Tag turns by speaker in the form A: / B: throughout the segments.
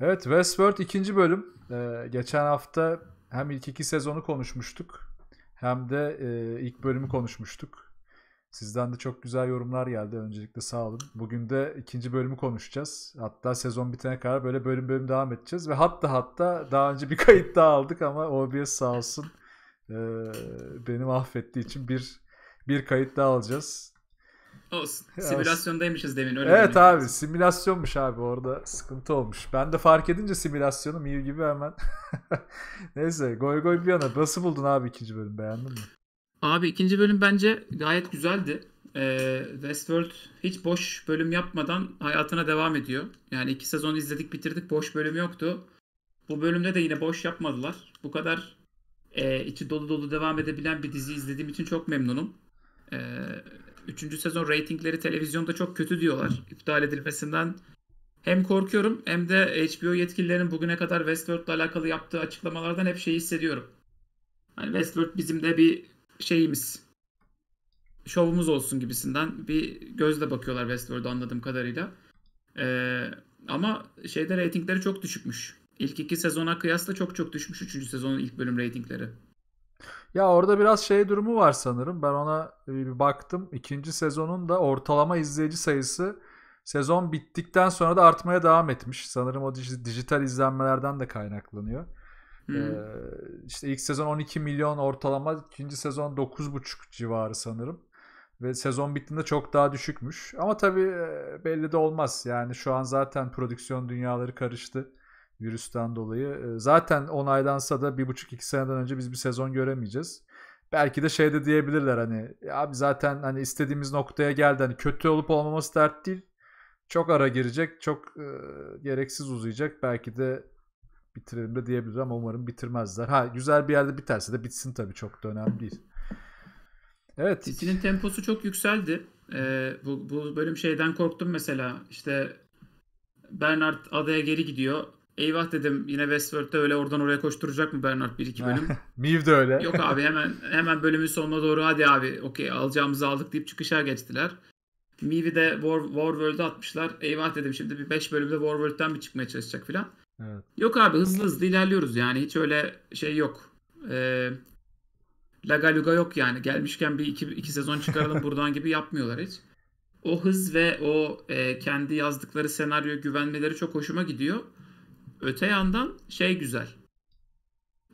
A: Evet Westworld ikinci bölüm. Ee, geçen hafta hem ilk iki sezonu konuşmuştuk hem de e, ilk bölümü konuşmuştuk. Sizden de çok güzel yorumlar geldi. Öncelikle sağ olun. Bugün de ikinci bölümü konuşacağız. Hatta sezon bitene kadar böyle bölüm bölüm devam edeceğiz. Ve hatta hatta daha önce bir kayıt daha aldık ama OBS sağ olsun e, beni mahvettiği için bir bir kayıt daha alacağız.
B: Olsun. Simülasyondaymışız demin öyle. Evet demin.
A: abi simülasyonmuş abi orada sıkıntı olmuş. Ben de fark edince simülasyonu Mew gibi hemen. Neyse goy goy bir yana. Nasıl buldun abi ikinci bölüm beğendin mi?
B: Abi ikinci bölüm bence gayet güzeldi. Ee, Westworld hiç boş bölüm yapmadan hayatına devam ediyor. Yani iki sezon izledik bitirdik boş bölüm yoktu. Bu bölümde de yine boş yapmadılar. Bu kadar e, içi dolu dolu devam edebilen bir dizi izlediğim için çok memnunum. Ee, Üçüncü sezon reytingleri televizyonda çok kötü diyorlar. İptal edilmesinden hem korkuyorum hem de HBO yetkililerinin bugüne kadar Westworld'la alakalı yaptığı açıklamalardan hep şeyi hissediyorum. Hani Westworld bizim de bir şeyimiz. Şovumuz olsun gibisinden bir gözle bakıyorlar Westworld'a anladığım kadarıyla. Ee, ama şeyde reytingleri çok düşükmüş. İlk iki sezona kıyasla çok çok düşmüş Üçüncü sezonun ilk bölüm reytingleri.
A: Ya orada biraz şey durumu var sanırım. Ben ona e, bir baktım. İkinci sezonun da ortalama izleyici sayısı sezon bittikten sonra da artmaya devam etmiş. Sanırım o dijital izlenmelerden de kaynaklanıyor. Hmm. Ee, işte ilk sezon 12 milyon ortalama, ikinci sezon 9,5 civarı sanırım. Ve sezon bittiğinde çok daha düşükmüş. Ama tabii e, belli de olmaz. Yani şu an zaten prodüksiyon dünyaları karıştı virüsten dolayı. Ee, zaten onaylansa da buçuk iki seneden önce biz bir sezon göremeyeceğiz. Belki de şey de diyebilirler hani abi zaten hani istediğimiz noktaya geldi. Hani kötü olup olmaması dert değil. Çok ara girecek, çok e, gereksiz uzayacak. Belki de bitirelim de diyebilir ama umarım bitirmezler. Ha güzel bir yerde biterse de bitsin tabii çok da önemli değil.
B: Evet. titinin temposu çok yükseldi. Ee, bu, bu bölüm şeyden korktum mesela. İşte Bernard adaya geri gidiyor eyvah dedim yine Westworld'de öyle oradan oraya koşturacak mı Bernard 1-2
A: bölüm? Miv de öyle. Yok abi
B: hemen hemen bölümün sonuna doğru hadi abi okey alacağımızı aldık deyip çıkışa geçtiler. Miv'i de War, Warworld'e atmışlar. Eyvah dedim şimdi bir 5 bölümde Warworld'den bir çıkmaya çalışacak filan. Evet. Yok abi hızlı hızlı ilerliyoruz yani hiç öyle şey yok. Ee, Laga luga yok yani. Gelmişken bir iki, iki sezon çıkaralım buradan gibi yapmıyorlar hiç. O hız ve o e, kendi yazdıkları senaryo güvenmeleri çok hoşuma gidiyor. Öte yandan şey güzel.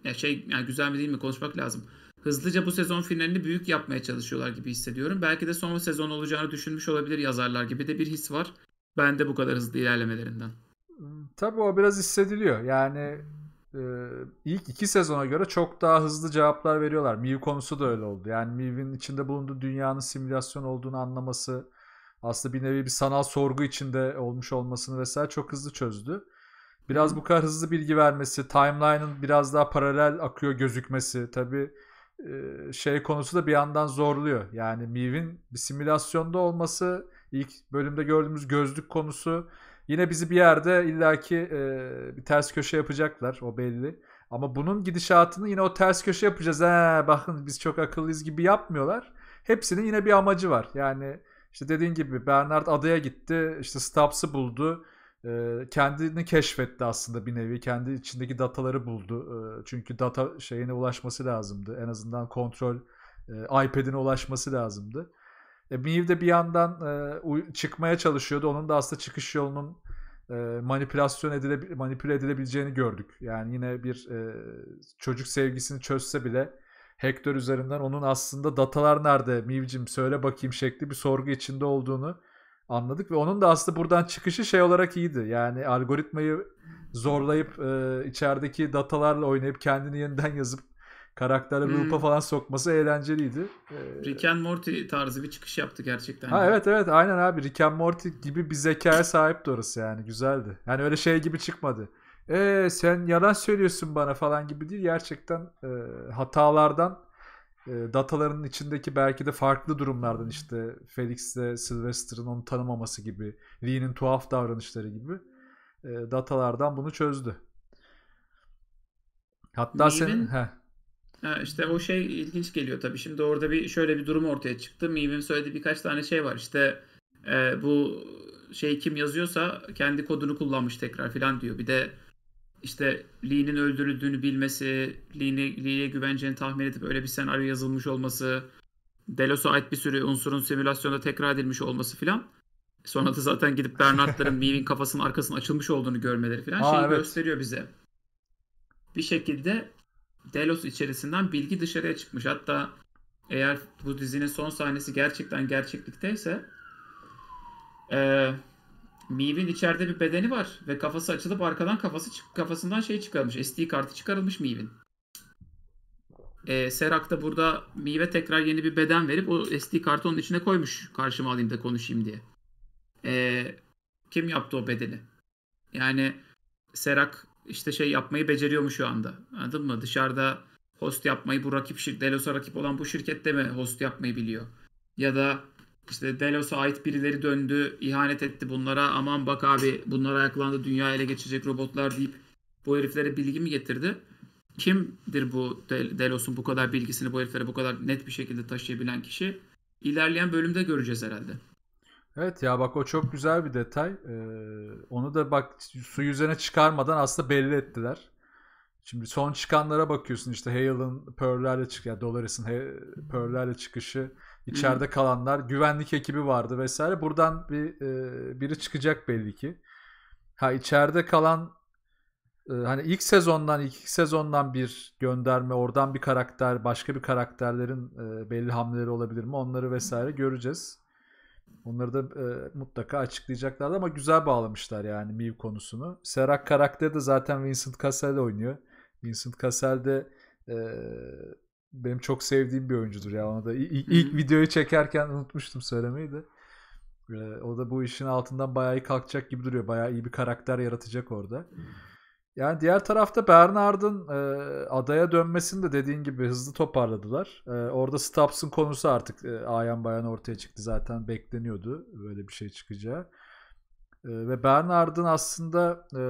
B: Ya şey yani güzel mi değil mi konuşmak lazım. Hızlıca bu sezon finalini büyük yapmaya çalışıyorlar gibi hissediyorum. Belki de son sezon olacağını düşünmüş olabilir yazarlar gibi de bir his var. Ben de bu kadar hızlı ilerlemelerinden.
A: Tabii o biraz hissediliyor. Yani e, ilk iki sezona göre çok daha hızlı cevaplar veriyorlar. Miv konusu da öyle oldu. Yani Miv'in içinde bulunduğu dünyanın simülasyon olduğunu anlaması aslında bir nevi bir sanal sorgu içinde olmuş olmasını vesaire çok hızlı çözdü. Biraz bu kadar hızlı bilgi vermesi, timeline'ın biraz daha paralel akıyor gözükmesi tabi e, şey konusu da bir yandan zorluyor. Yani Miiv'in bir simülasyonda olması, ilk bölümde gördüğümüz gözlük konusu yine bizi bir yerde illaki e, bir ters köşe yapacaklar o belli. Ama bunun gidişatını yine o ters köşe yapacağız. Ha, bakın biz çok akıllıyız gibi yapmıyorlar. Hepsinin yine bir amacı var. Yani işte dediğin gibi Bernard adaya gitti. işte Stubbs'ı buldu kendini keşfetti aslında bir nevi. Kendi içindeki dataları buldu. Çünkü data şeyine ulaşması lazımdı. En azından kontrol iPad'ine ulaşması lazımdı. E, bir yandan çıkmaya çalışıyordu. Onun da aslında çıkış yolunun manipülasyon edile manipüle edilebileceğini gördük. Yani yine bir çocuk sevgisini çözse bile Hector üzerinden onun aslında datalar nerede Miv'cim söyle bakayım şekli bir sorgu içinde olduğunu anladık ve onun da aslında buradan çıkışı şey olarak iyiydi. Yani algoritmayı zorlayıp e, içerideki datalarla oynayıp kendini yeniden yazıp karakterle hmm. loop'a falan sokması eğlenceliydi.
B: Ee... Rick and Morty tarzı bir çıkış yaptı gerçekten. Ha evet
A: evet aynen abi Rick and Morty gibi bir zekaya sahipti orası yani güzeldi. Yani öyle şey gibi çıkmadı. Ee sen yalan söylüyorsun bana falan gibi değil gerçekten e, hatalardan e, dataların içindeki belki de farklı durumlardan işte Felix Felix'le Sylvester'ın onu tanımaması gibi, Lee'nin tuhaf davranışları gibi e, datalardan bunu çözdü. Hatta senin... Heh.
B: Ha, işte o şey ilginç geliyor tabii. Şimdi orada bir şöyle bir durum ortaya çıktı. Mivin söyledi birkaç tane şey var. İşte e, bu şey kim yazıyorsa kendi kodunu kullanmış tekrar filan diyor. Bir de işte Lee'nin öldürüldüğünü bilmesi, Lee'ye Lee güveneceğini tahmin edip öyle bir senaryo yazılmış olması, Delos'a ait bir sürü unsurun simülasyonda tekrar edilmiş olması filan. Sonra da zaten gidip Bernard'ların Meave'in kafasının arkasının açılmış olduğunu görmeleri filan şeyi evet. gösteriyor bize. Bir şekilde Delos içerisinden bilgi dışarıya çıkmış. Hatta eğer bu dizinin son sahnesi gerçekten gerçeklikteyse ee, Mii'nin içeride bir bedeni var ve kafası açılıp arkadan kafası kafasından şey çıkarılmış. SD kartı çıkarılmış Mii'nin. E, Serak da burada Mii'ye tekrar yeni bir beden verip o SD kartı onun içine koymuş. Karşıma alayım da konuşayım diye. E, kim yaptı o bedeni? Yani Serak işte şey yapmayı beceriyormuş şu anda. Anladın mı? Dışarıda host yapmayı bu rakip şirket, Delos'a rakip olan bu şirkette mi host yapmayı biliyor? Ya da işte Delos'a ait birileri döndü, ihanet etti bunlara. Aman bak abi bunlar ayaklandı, dünya ele geçecek robotlar deyip bu heriflere bilgi mi getirdi? Kimdir bu Delos'un bu kadar bilgisini bu heriflere bu kadar net bir şekilde taşıyabilen kişi? İlerleyen bölümde göreceğiz herhalde.
A: Evet ya bak o çok güzel bir detay. Ee, onu da bak su yüzüne çıkarmadan aslında belli ettiler. Şimdi son çıkanlara bakıyorsun işte Hale'ın Pearl'lerle çık ya yani Dolores'in Pearl'lerle çıkışı İçeride kalanlar, güvenlik ekibi vardı vesaire. Buradan bir e, biri çıkacak belli ki. Ha içeride kalan e, hani ilk sezondan ilk sezondan bir gönderme, oradan bir karakter, başka bir karakterlerin e, belli hamleleri olabilir mi? Onları vesaire göreceğiz. Onları da e, mutlaka açıklayacaklar ama güzel bağlamışlar yani Miv konusunu. Serak karakteri de zaten Vincent Cassel oynuyor. Vincent Cassel de e, benim çok sevdiğim bir oyuncudur ya. Ona da ilk, ilk videoyu çekerken unutmuştum söylemeyi de. Ee, o da bu işin altından bayağı iyi kalkacak gibi duruyor. Bayağı iyi bir karakter yaratacak orada. Yani diğer tarafta Bernard'ın e, adaya dönmesini de dediğin gibi hızlı toparladılar. E, orada Stubbs'ın konusu artık e, ayan bayan ortaya çıktı zaten bekleniyordu böyle bir şey çıkacağı ve Bernard'ın aslında e,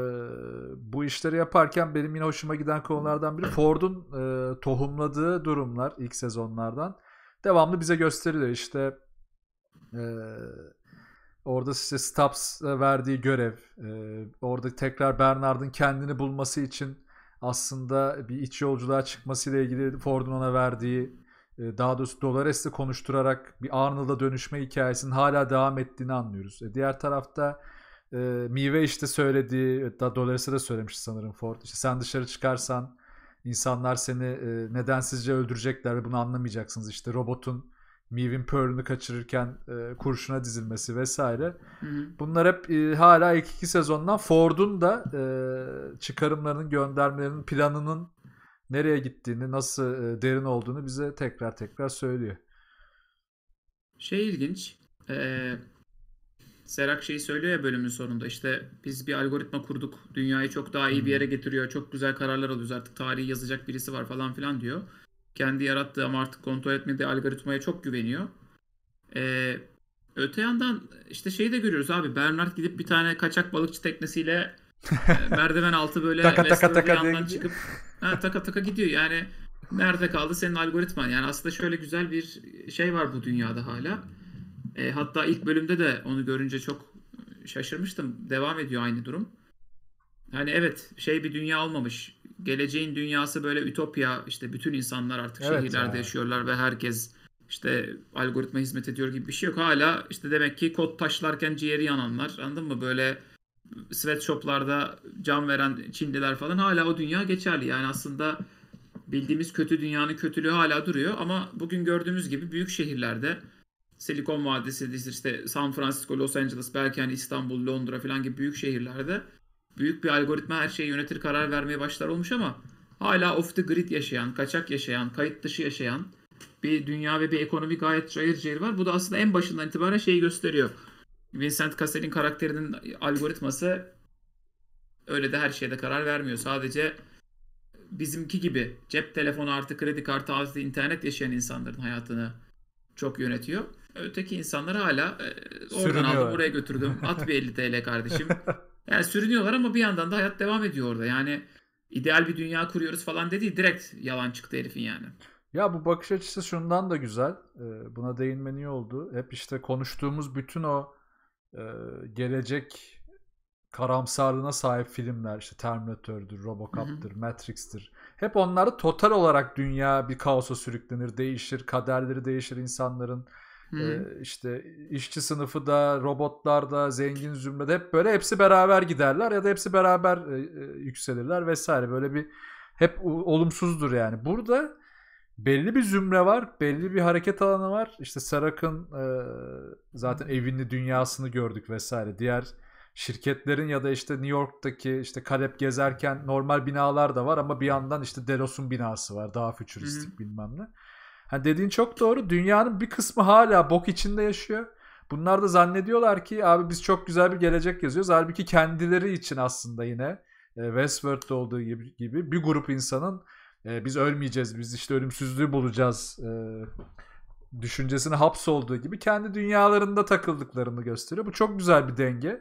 A: bu işleri yaparken benim yine hoşuma giden konulardan biri Ford'un e, tohumladığı durumlar ilk sezonlardan devamlı bize gösteriliyor. İşte e, orada size Stubbs'a verdiği görev, e, orada tekrar Bernard'ın kendini bulması için aslında bir iç yolculuğa çıkmasıyla ilgili Ford'un ona verdiği daha doğrusu Dolores'le konuşturarak bir Arnold'a dönüşme hikayesinin hala devam ettiğini anlıyoruz. E diğer tarafta e, Mive işte söylediği da Dolores'e de söylemiş sanırım Ford. İşte sen dışarı çıkarsan insanlar seni e, nedensizce öldürecekler ve bunu anlamayacaksınız. İşte robotun Meve'in Pearl'ünü kaçırırken e, kurşuna dizilmesi vesaire. Hı hı. Bunlar hep e, hala ilk iki sezondan Ford'un da e, çıkarımlarının, göndermelerinin, planının nereye gittiğini, nasıl e, derin olduğunu bize tekrar tekrar söylüyor.
B: Şey ilginç. E, Serak şeyi söylüyor ya bölümün sonunda işte biz bir algoritma kurduk. Dünyayı çok daha iyi bir yere getiriyor. Çok güzel kararlar alıyoruz. Artık tarihi yazacak birisi var falan filan diyor. Kendi yarattığı ama artık kontrol etmediği algoritmaya çok güveniyor. Ee, öte yandan işte şeyi de görüyoruz abi. Bernard gidip bir tane kaçak balıkçı teknesiyle e, merdiven altı böyle taka, taka, taka yandan çıkıp ha, taka taka gidiyor. Yani nerede kaldı senin algoritman? Yani aslında şöyle güzel bir şey var bu dünyada hala e, hatta ilk bölümde de onu görünce çok şaşırmıştım. Devam ediyor aynı durum. Hani evet şey bir dünya olmamış. Geleceğin dünyası böyle ütopya işte bütün insanlar artık evet şehirlerde ya. yaşıyorlar ve herkes işte algoritma hizmet ediyor gibi bir şey yok. Hala işte demek ki kod taşlarken ciğeri yananlar anladın mı? Böyle sweatshoplarda can veren Çinliler falan hala o dünya geçerli. Yani aslında bildiğimiz kötü dünyanın kötülüğü hala duruyor ama bugün gördüğümüz gibi büyük şehirlerde Silikon Vadisi'dir işte San Francisco, Los Angeles, belki hani İstanbul, Londra falan gibi büyük şehirlerde büyük bir algoritma her şeyi yönetir, karar vermeye başlar olmuş ama hala off the grid yaşayan, kaçak yaşayan, kayıt dışı yaşayan bir dünya ve bir ekonomi gayet cayır cayır var. Bu da aslında en başından itibaren şeyi gösteriyor. Vincent Cassel'in karakterinin algoritması öyle de her şeyde karar vermiyor. Sadece bizimki gibi cep telefonu artı kredi kartı artı internet yaşayan insanların hayatını çok yönetiyor. Öteki insanlar hala e, oradan aldım buraya götürdüm. At bir 50 TL kardeşim. Yani sürünüyorlar ama bir yandan da hayat devam ediyor orada. Yani ideal bir dünya kuruyoruz falan dedi direkt yalan çıktı herifin yani.
A: Ya bu bakış açısı şundan da güzel. E, buna değinmen iyi oldu. Hep işte konuştuğumuz bütün o e, gelecek karamsarlığına sahip filmler işte Terminator'dur, Robocop'tır, Hı-hı. Matrix'tir. Hep onları total olarak dünya bir kaosa sürüklenir, değişir, kaderleri değişir insanların. Ee, işte işçi sınıfı da, robotlar da, zengin zümrede hep böyle hepsi beraber giderler ya da hepsi beraber e, yükselirler vesaire. Böyle bir hep olumsuzdur yani. Burada belli bir zümre var, belli bir hareket alanı var. İşte Sarak'ın e, zaten evini, dünyasını gördük vesaire. Diğer şirketlerin ya da işte New York'taki işte Kalep gezerken normal binalar da var ama bir yandan işte Delos'un binası var. Daha fütüristik Hı-hı. bilmem ne. Hani dediğin çok doğru. Dünyanın bir kısmı hala bok içinde yaşıyor. Bunlar da zannediyorlar ki abi biz çok güzel bir gelecek yazıyoruz. Halbuki kendileri için aslında yine e, Westworld'da olduğu gibi, gibi bir grup insanın e, biz ölmeyeceğiz, biz işte ölümsüzlüğü bulacağız e, düşüncesine hapsolduğu gibi kendi dünyalarında takıldıklarını gösteriyor. Bu çok güzel bir denge.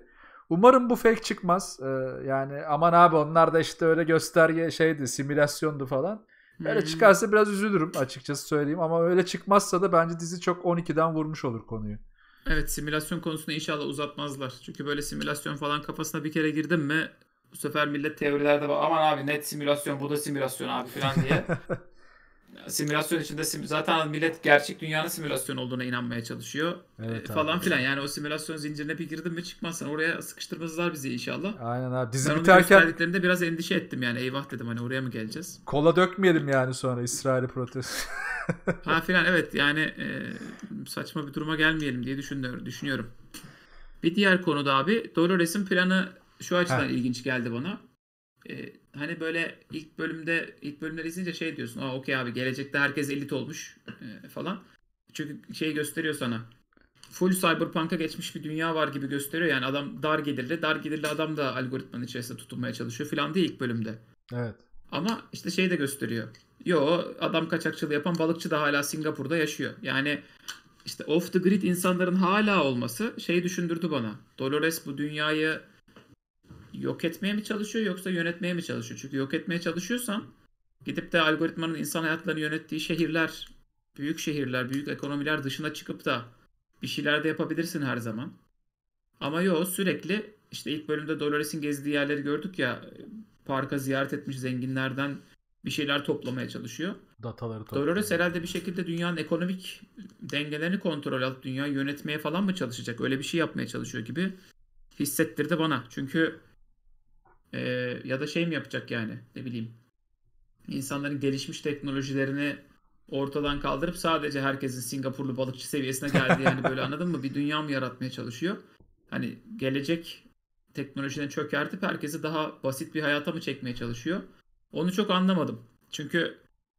A: Umarım bu fake çıkmaz. E, yani aman abi onlar da işte öyle gösterge şeydi, simülasyondu falan. Öyle hmm. çıkarsa biraz üzülürüm açıkçası söyleyeyim ama öyle çıkmazsa da bence dizi çok 12'den vurmuş olur konuyu.
B: Evet simülasyon konusunu inşallah uzatmazlar. Çünkü böyle simülasyon falan kafasına bir kere girdim mi bu sefer millet teorilerde aman abi net simülasyon bu da simülasyon abi falan diye simülasyon içinde sim zaten millet gerçek dünyanın simülasyon olduğuna inanmaya çalışıyor. Evet, e, falan filan. Yani o simülasyon zincirine bir girdin mi çıkmazsan oraya sıkıştırmazlar bizi inşallah. Aynen abi. Dizi ben biterken onu biraz endişe ettim yani. Eyvah dedim hani oraya mı geleceğiz?
A: Kola dökmeyelim yani sonra İsrail'i protesto.
B: ha filan evet yani e, saçma bir duruma gelmeyelim diye düşünüyorum. Bir diğer konu da abi Dolores'in planı şu açıdan ha. ilginç geldi bana e, hani böyle ilk bölümde ilk bölümleri izince şey diyorsun. Aa okey abi gelecekte herkes elit olmuş e, falan. Çünkü şey gösteriyor sana. Full cyberpunk'a geçmiş bir dünya var gibi gösteriyor. Yani adam dar gelirli. Dar gelirli adam da algoritmanın içerisinde tutulmaya çalışıyor falan diye ilk bölümde. Evet. Ama işte şey de gösteriyor. Yo adam kaçakçılığı yapan balıkçı da hala Singapur'da yaşıyor. Yani işte off the grid insanların hala olması şeyi düşündürdü bana. Dolores bu dünyayı yok etmeye mi çalışıyor yoksa yönetmeye mi çalışıyor? Çünkü yok etmeye çalışıyorsan gidip de algoritmanın insan hayatlarını yönettiği şehirler, büyük şehirler, büyük ekonomiler dışına çıkıp da bir şeyler de yapabilirsin her zaman. Ama yok sürekli işte ilk bölümde Dolores'in gezdiği yerleri gördük ya parka ziyaret etmiş zenginlerden bir şeyler toplamaya çalışıyor. Dataları topluyor. Dolores herhalde bir şekilde dünyanın ekonomik dengelerini kontrol alıp dünya yönetmeye falan mı çalışacak? Öyle bir şey yapmaya çalışıyor gibi hissettirdi bana. Çünkü ee, ya da şey mi yapacak yani ne bileyim. İnsanların gelişmiş teknolojilerini ortadan kaldırıp sadece herkesin Singapurlu balıkçı seviyesine geldi yani böyle anladın mı? Bir dünya mı yaratmaya çalışıyor? Hani gelecek teknolojiden çökertip herkesi daha basit bir hayata mı çekmeye çalışıyor? Onu çok anlamadım. Çünkü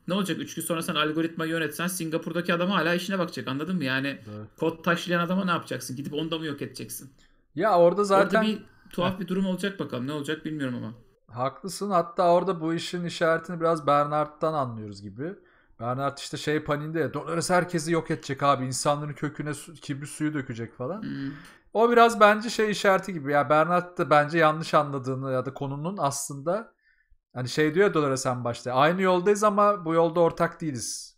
B: ne olacak Üç gün sonra sen algoritma yönetsen Singapur'daki adam hala işine bakacak anladın mı? Yani evet. kod taşlayan adama ne yapacaksın? Gidip onu da mı yok edeceksin?
A: Ya orada zaten orada bir tuhaf
B: bir durum olacak bakalım. Ne olacak bilmiyorum
A: ama. Haklısın. Hatta orada bu işin işaretini biraz Bernard'dan anlıyoruz gibi. Bernard işte şey paninde ya. Dolores herkesi yok edecek abi. İnsanların köküne su, kibri suyu dökecek falan. Hmm. O biraz bence şey işareti gibi. Ya yani Bernard da bence yanlış anladığını ya da konunun aslında hani şey diyor ya Dolores en başta. Aynı yoldayız ama bu yolda ortak değiliz.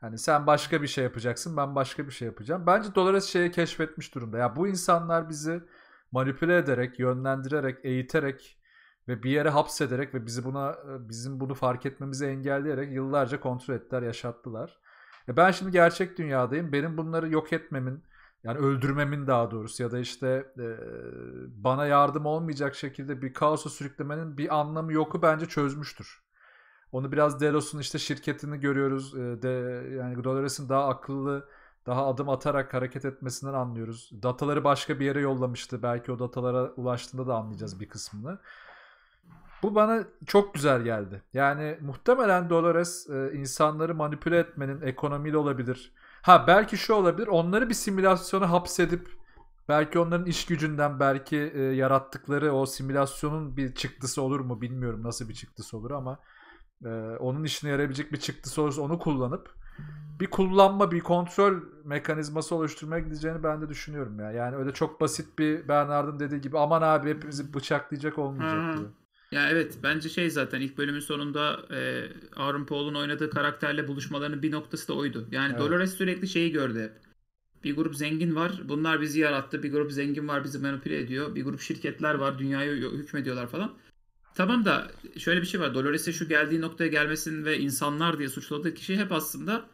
A: Hani sen başka bir şey yapacaksın, ben başka bir şey yapacağım. Bence Dolores şeyi keşfetmiş durumda. Ya bu insanlar bizi manipüle ederek, yönlendirerek, eğiterek ve bir yere hapsederek ve bizi buna e, bizim bunu fark etmemizi engelleyerek yıllarca kontrol ettiler, yaşattılar. E ben şimdi gerçek dünyadayım. Benim bunları yok etmemin, yani öldürmemin daha doğrusu ya da işte e, bana yardım olmayacak şekilde bir kaosu sürüklemenin bir anlamı yoku bence çözmüştür. Onu biraz Delos'un işte şirketini görüyoruz. E, de yani Dolores'in daha akıllı daha adım atarak hareket etmesinden anlıyoruz. Dataları başka bir yere yollamıştı. Belki o datalara ulaştığında da anlayacağız bir kısmını. Bu bana çok güzel geldi. Yani muhtemelen Dolores e, insanları manipüle etmenin ekonomiyle olabilir. Ha belki şu olabilir. Onları bir simülasyona hapsedip belki onların iş gücünden belki e, yarattıkları o simülasyonun bir çıktısı olur mu bilmiyorum nasıl bir çıktısı olur ama e, onun işine yarayabilecek bir çıktı olursa onu kullanıp bir kullanma, bir kontrol mekanizması oluşturmaya gideceğini ben de düşünüyorum ya. Yani öyle çok basit bir Bernard'ın dediği gibi aman abi hepimizi bıçaklayacak olmayacak diyor.
B: Ya evet bence şey zaten ilk bölümün sonunda e, Aaron Paul'un oynadığı karakterle buluşmalarının bir noktası da oydu. Yani evet. Dolores sürekli şeyi gördü hep. Bir grup zengin var bunlar bizi yarattı. Bir grup zengin var bizi manipüle ediyor. Bir grup şirketler var dünyayı hükmediyorlar falan. Tamam da şöyle bir şey var. Dolores'e şu geldiği noktaya gelmesin ve insanlar diye suçladığı kişi hep aslında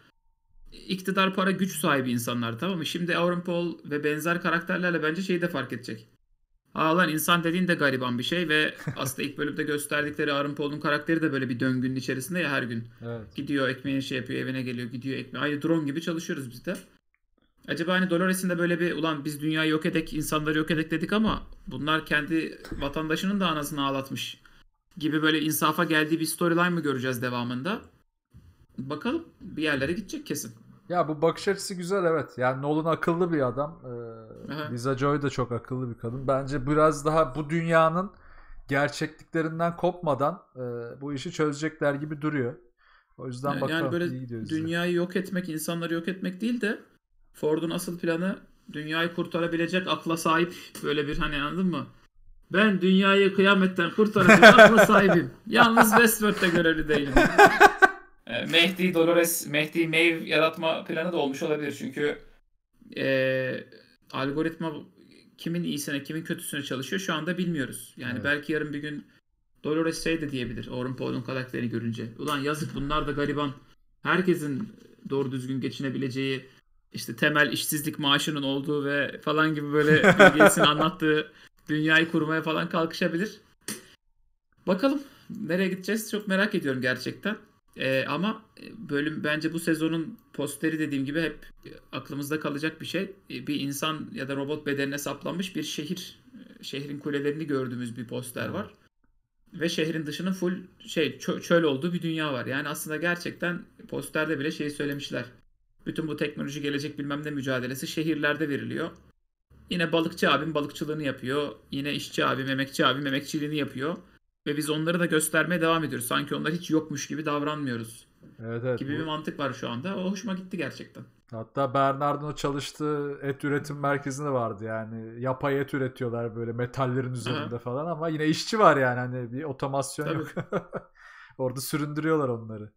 B: iktidar para güç sahibi insanlar tamam mı? Şimdi Aaron Paul ve benzer karakterlerle bence şeyi de fark edecek. Aa lan insan dediğin de gariban bir şey ve aslında ilk bölümde gösterdikleri Aaron Paul'un karakteri de böyle bir döngünün içerisinde ya her gün. Evet. Gidiyor ekmeğini şey yapıyor evine geliyor gidiyor ekmeği. Aynı drone gibi çalışıyoruz biz de. Acaba hani Dolores'in de böyle bir ulan biz dünyayı yok edek insanları yok edek dedik ama bunlar kendi vatandaşının da anasını ağlatmış gibi böyle insafa geldiği bir storyline mi göreceğiz devamında? Bakalım bir yerlere gidecek kesin.
A: Ya bu bakış açısı güzel evet. Yani Nolan akıllı bir adam. Ee, Lisa Joy da çok akıllı bir kadın. Bence biraz daha bu dünyanın gerçekliklerinden kopmadan e, bu işi çözecekler gibi duruyor. O yüzden yani, bakalım. Yani böyle
B: dünyayı yok etmek, insanları yok etmek değil de Ford'un asıl planı dünyayı kurtarabilecek akla sahip böyle bir hani anladın mı? Ben dünyayı kıyametten kurtaracağım sahibim. Yalnız Westworld'de görevli değilim. Ee, Mehdi Dolores, Mehdi Maeve yaratma planı da olmuş olabilir. Çünkü e, algoritma kimin iyisine, kimin kötüsüne çalışıyor şu anda bilmiyoruz. Yani evet. belki yarın bir gün Dolores şey de diyebilir Orhan Paul'un karakterini görünce. Ulan yazık bunlar da gariban. Herkesin doğru düzgün geçinebileceği işte temel işsizlik maaşının olduğu ve falan gibi böyle bilgisini anlattığı dünyayı kurmaya falan kalkışabilir. Bakalım nereye gideceğiz çok merak ediyorum gerçekten. Ee, ama bölüm bence bu sezonun posteri dediğim gibi hep aklımızda kalacak bir şey. Ee, bir insan ya da robot bedenine saplanmış bir şehir, şehrin kulelerini gördüğümüz bir poster var. Ve şehrin dışının full şey çö- çöl olduğu bir dünya var. Yani aslında gerçekten posterde bile şeyi söylemişler. Bütün bu teknoloji gelecek bilmem ne mücadelesi şehirlerde veriliyor. Yine balıkçı abim balıkçılığını yapıyor. Yine işçi abim, emekçi abim emekçiliğini yapıyor. Ve biz onları da göstermeye devam ediyoruz. Sanki onlar hiç yokmuş gibi davranmıyoruz.
A: Evet, evet, gibi bu... bir
B: mantık var şu anda. O hoşuma gitti gerçekten.
A: Hatta Bernard'ın o çalıştığı et üretim merkezinde vardı yani. Yapay et üretiyorlar böyle metallerin üzerinde Aha. falan ama yine işçi var yani hani bir otomasyon Tabii. yok. Orada süründürüyorlar onları.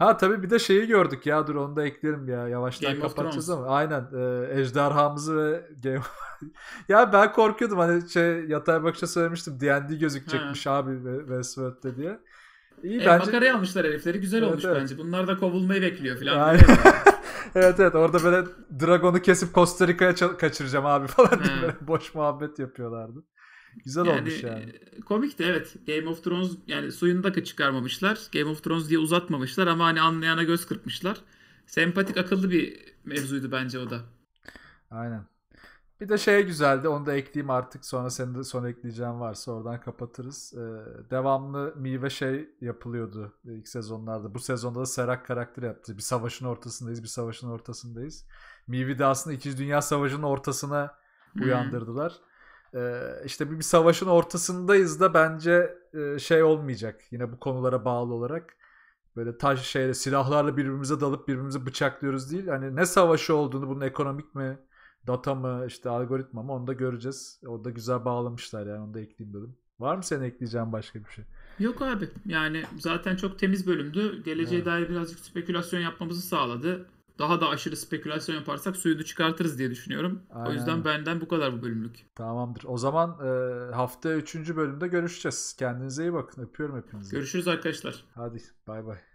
A: Ha tabii bir de şeyi gördük ya dur onu da eklerim ya yavaştan Game kapatacağız ama aynen e, ejderhamızı ve Game Ya ben korkuyordum hani şey yatay bakışa söylemiştim D&D gözükecekmiş ha. abi Westworld'de diye. İyi e, bence... Makaraya
B: almışlar herifleri güzel evet, olmuş
A: evet. bence. Bunlar da kovulmayı bekliyor falan. evet evet orada böyle dragonu kesip Costa Rica'ya kaçıracağım abi falan diye böyle boş muhabbet yapıyorlardı. Güzel yani, olmuş yani.
B: E, komik de evet. Game of Thrones yani suyunu da çıkarmamışlar. Game of Thrones diye uzatmamışlar ama hani anlayana göz kırpmışlar. Sempatik akıllı bir mevzuydu bence o da. Aynen.
A: Bir de şey güzeldi onu da ekleyeyim artık sonra senin de son ekleyeceğin varsa oradan kapatırız. Ee, devamlı meyve şey yapılıyordu ilk sezonlarda. Bu sezonda da Serak karakter yaptı. Bir savaşın ortasındayız bir savaşın ortasındayız. Mivi de aslında 2. Dünya Savaşı'nın ortasına uyandırdılar. Hmm işte bir, bir savaşın ortasındayız da bence şey olmayacak. Yine bu konulara bağlı olarak böyle taş şeyle silahlarla birbirimize dalıp birbirimizi bıçaklıyoruz değil. Hani ne savaşı olduğunu bunun ekonomik mi, data mı, işte algoritma mı onu da göreceğiz. O da güzel bağlamışlar yani onu da ekleyeyim dedim. Var mı senin ekleyeceğin başka bir şey?
B: Yok abi. Yani zaten çok temiz bölümdü. Geleceğe evet. dair birazcık spekülasyon yapmamızı sağladı daha da aşırı spekülasyon yaparsak suyunu çıkartırız diye düşünüyorum. Aynen. O yüzden benden bu kadar bu bölümlük.
A: Tamamdır. O zaman e, hafta 3. bölümde görüşeceğiz. Kendinize iyi bakın. Öpüyorum hepinizi. Görüşürüz arkadaşlar. Hadi bay bay.